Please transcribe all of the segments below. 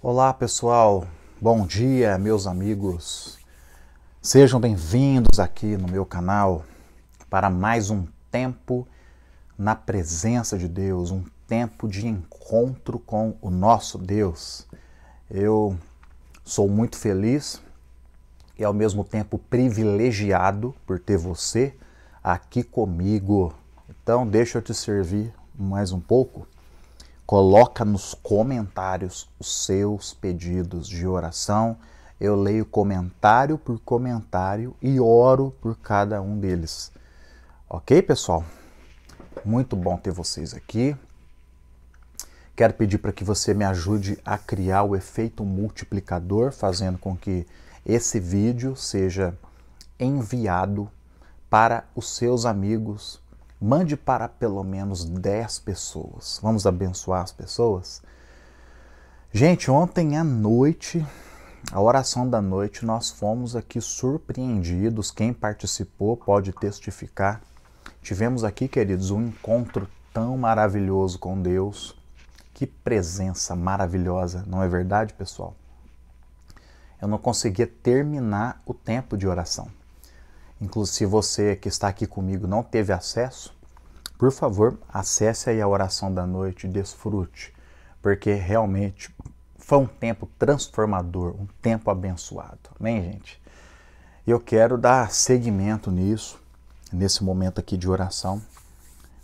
Olá pessoal, bom dia meus amigos, sejam bem-vindos aqui no meu canal para mais um tempo na presença de Deus, um tempo de encontro com o nosso Deus. Eu sou muito feliz e ao mesmo tempo privilegiado por ter você aqui comigo. Então, deixa eu te servir mais um pouco. Coloca nos comentários os seus pedidos de oração. Eu leio comentário por comentário e oro por cada um deles. Ok, pessoal? Muito bom ter vocês aqui. Quero pedir para que você me ajude a criar o efeito multiplicador, fazendo com que esse vídeo seja enviado para os seus amigos, Mande para pelo menos 10 pessoas. Vamos abençoar as pessoas? Gente, ontem à noite, a oração da noite, nós fomos aqui surpreendidos. Quem participou pode testificar. Tivemos aqui, queridos, um encontro tão maravilhoso com Deus. Que presença maravilhosa, não é verdade, pessoal? Eu não conseguia terminar o tempo de oração. Inclusive, se você que está aqui comigo não teve acesso, por favor, acesse aí a oração da noite, desfrute, porque realmente foi um tempo transformador, um tempo abençoado. Amém, gente? Eu quero dar seguimento nisso, nesse momento aqui de oração,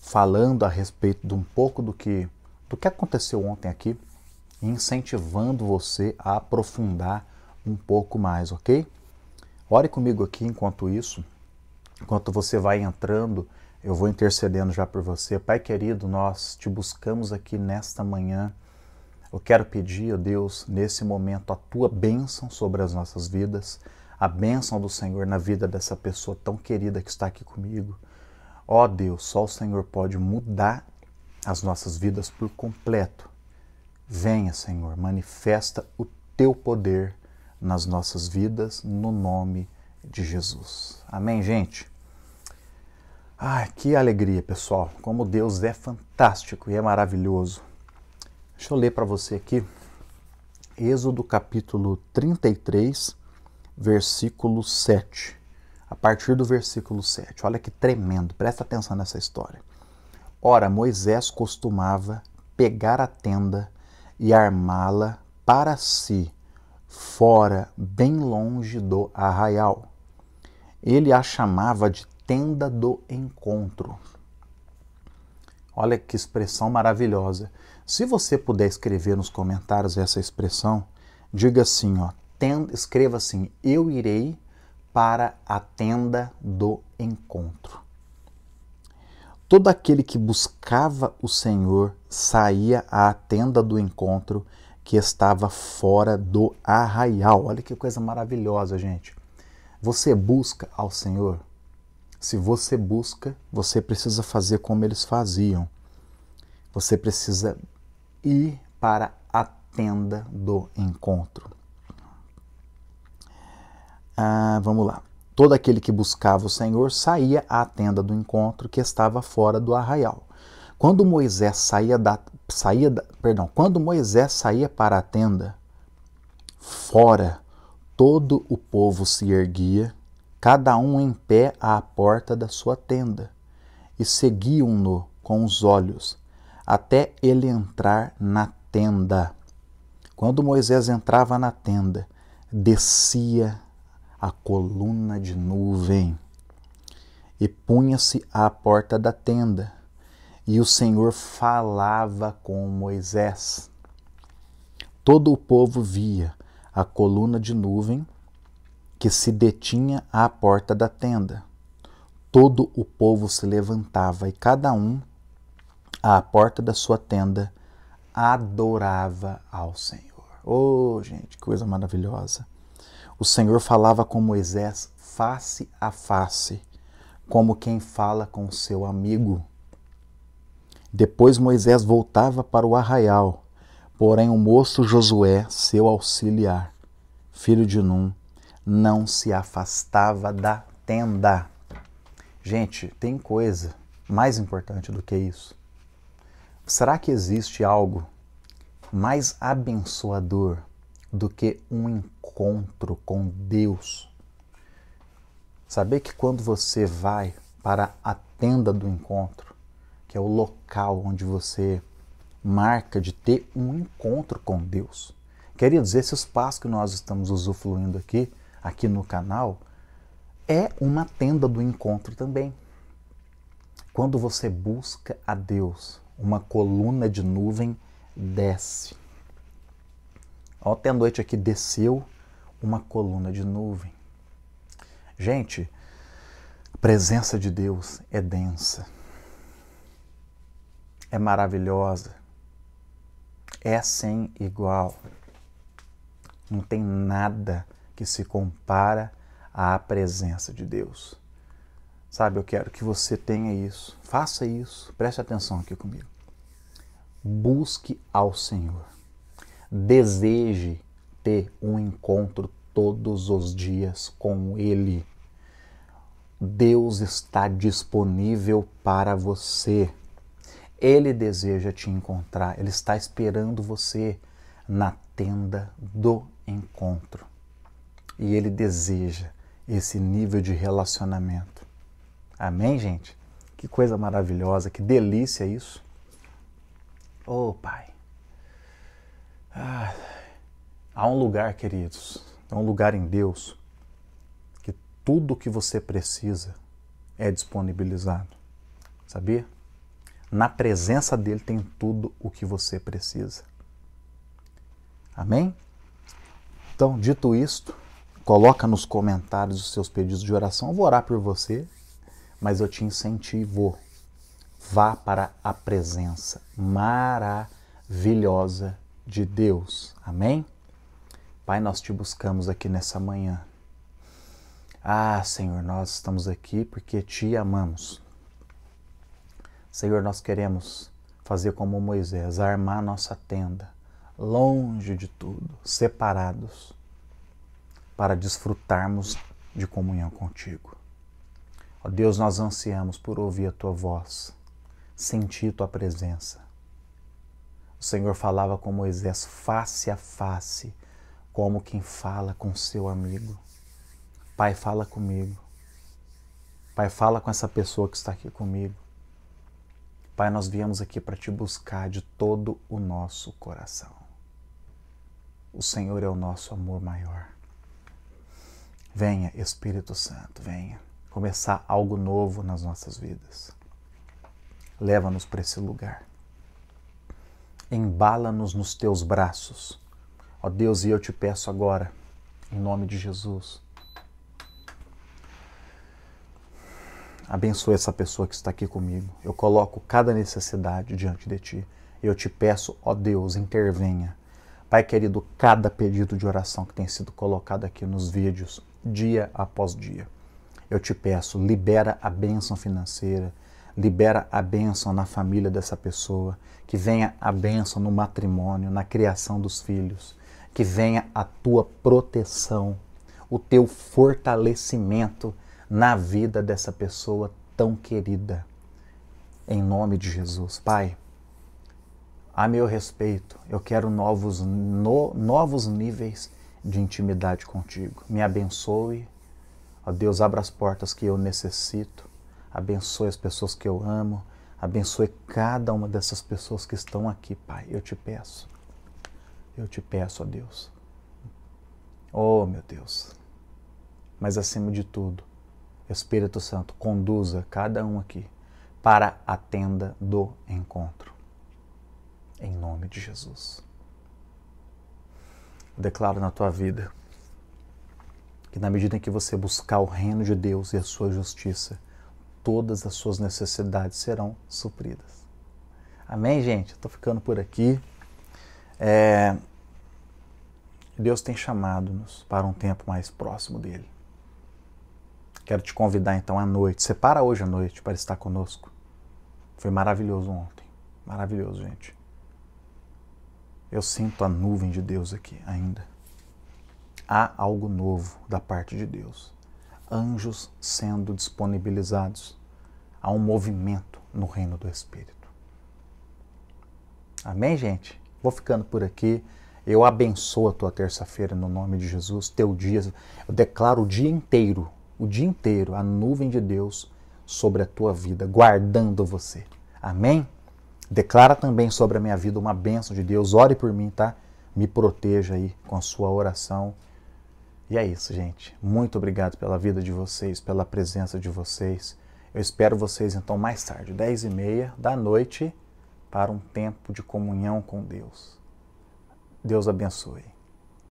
falando a respeito de um pouco do que do que aconteceu ontem aqui, incentivando você a aprofundar um pouco mais, ok? Ore comigo aqui enquanto isso, enquanto você vai entrando, eu vou intercedendo já por você. Pai querido, nós te buscamos aqui nesta manhã. Eu quero pedir a Deus, nesse momento, a tua bênção sobre as nossas vidas, a bênção do Senhor na vida dessa pessoa tão querida que está aqui comigo. Ó Deus, só o Senhor pode mudar as nossas vidas por completo. Venha, Senhor, manifesta o teu poder nas nossas vidas, no nome de Jesus. Amém, gente? Ah, que alegria, pessoal! Como Deus é fantástico e é maravilhoso. Deixa eu ler para você aqui. Êxodo capítulo 33, versículo 7. A partir do versículo 7. Olha que tremendo, presta atenção nessa história. Ora, Moisés costumava pegar a tenda e armá-la para si fora, bem longe do arraial. Ele a chamava de tenda do encontro. Olha que expressão maravilhosa. Se você puder escrever nos comentários essa expressão, diga assim, ó, tenda, escreva assim: eu irei para a tenda do encontro. Todo aquele que buscava o Senhor saía à tenda do encontro que estava fora do arraial. Olha que coisa maravilhosa, gente. Você busca ao Senhor? Se você busca, você precisa fazer como eles faziam. Você precisa ir para a tenda do encontro. Ah, vamos lá. Todo aquele que buscava o Senhor saía à tenda do encontro que estava fora do arraial. Quando Moisés saía da, saía da, perdão, quando Moisés saía para a tenda, fora todo o povo se erguia, cada um em pé à porta da sua tenda, e seguiam-no com os olhos, até ele entrar na tenda. Quando Moisés entrava na tenda, descia a coluna de nuvem e punha-se à porta da tenda e o Senhor falava com Moisés. Todo o povo via a coluna de nuvem que se detinha à porta da tenda. Todo o povo se levantava e cada um, à porta da sua tenda, adorava ao Senhor. Oh, gente, coisa maravilhosa! O Senhor falava com Moisés face a face, como quem fala com seu amigo. Depois Moisés voltava para o arraial, porém o moço Josué, seu auxiliar, filho de Num, não se afastava da tenda. Gente, tem coisa mais importante do que isso. Será que existe algo mais abençoador do que um encontro com Deus? Saber que quando você vai para a tenda do encontro, que é o local onde você marca de ter um encontro com Deus. Queridos, esse espaço que nós estamos usufruindo aqui, aqui no canal, é uma tenda do encontro também. Quando você busca a Deus, uma coluna de nuvem desce. Ontem à noite aqui desceu uma coluna de nuvem. Gente, a presença de Deus é densa é maravilhosa, é sem igual. Não tem nada que se compara à presença de Deus. Sabe, eu quero que você tenha isso. Faça isso. Preste atenção aqui comigo. Busque ao Senhor. Deseje ter um encontro todos os dias com Ele. Deus está disponível para você. Ele deseja te encontrar, ele está esperando você na tenda do encontro. E ele deseja esse nível de relacionamento. Amém, gente? Que coisa maravilhosa, que delícia isso. Ô oh, Pai, ah, há um lugar, queridos, há um lugar em Deus que tudo o que você precisa é disponibilizado. Sabia? Na presença dele tem tudo o que você precisa. Amém? Então, dito isto, coloca nos comentários os seus pedidos de oração. Eu vou orar por você, mas eu te incentivo. Vá para a presença maravilhosa de Deus. Amém? Pai, nós te buscamos aqui nessa manhã. Ah, Senhor, nós estamos aqui porque te amamos. Senhor, nós queremos fazer como Moisés, armar nossa tenda, longe de tudo, separados, para desfrutarmos de comunhão contigo. Ó Deus, nós ansiamos por ouvir a tua voz, sentir tua presença. O Senhor falava com Moisés face a face, como quem fala com seu amigo. Pai, fala comigo. Pai, fala com essa pessoa que está aqui comigo. Pai, nós viemos aqui para te buscar de todo o nosso coração. O Senhor é o nosso amor maior. Venha, Espírito Santo, venha começar algo novo nas nossas vidas. Leva-nos para esse lugar. Embala-nos nos teus braços. Ó Deus, e eu te peço agora, em nome de Jesus, Abençoe essa pessoa que está aqui comigo. Eu coloco cada necessidade diante de ti. Eu te peço, ó Deus, intervenha. Pai querido, cada pedido de oração que tem sido colocado aqui nos vídeos, dia após dia. Eu te peço, libera a bênção financeira, libera a bênção na família dessa pessoa, que venha a bênção no matrimônio, na criação dos filhos, que venha a tua proteção, o teu fortalecimento na vida dessa pessoa tão querida. Em nome de Jesus. Pai, a meu respeito, eu quero novos, no, novos níveis de intimidade contigo. Me abençoe. Ó Deus, abra as portas que eu necessito. Abençoe as pessoas que eu amo. Abençoe cada uma dessas pessoas que estão aqui, Pai. Eu te peço. Eu te peço, ó Deus. Oh, meu Deus. Mas acima de tudo, Espírito Santo, conduza cada um aqui para a tenda do encontro. Em nome de Jesus. Eu declaro na tua vida que, na medida em que você buscar o reino de Deus e a sua justiça, todas as suas necessidades serão supridas. Amém, gente? Estou ficando por aqui. É... Deus tem chamado-nos para um tempo mais próximo dele. Quero te convidar então à noite. Separa hoje à noite para estar conosco. Foi maravilhoso ontem. Maravilhoso, gente. Eu sinto a nuvem de Deus aqui ainda. Há algo novo da parte de Deus. Anjos sendo disponibilizados. Há um movimento no reino do Espírito. Amém, gente? Vou ficando por aqui. Eu abençoo a tua terça-feira no nome de Jesus, teu dia. Eu declaro o dia inteiro o dia inteiro a nuvem de Deus sobre a tua vida, guardando você. Amém? Declara também sobre a minha vida uma bênção de Deus. Ore por mim, tá? Me proteja aí com a sua oração. E é isso, gente. Muito obrigado pela vida de vocês, pela presença de vocês. Eu espero vocês então mais tarde, 10 e meia da noite, para um tempo de comunhão com Deus. Deus abençoe.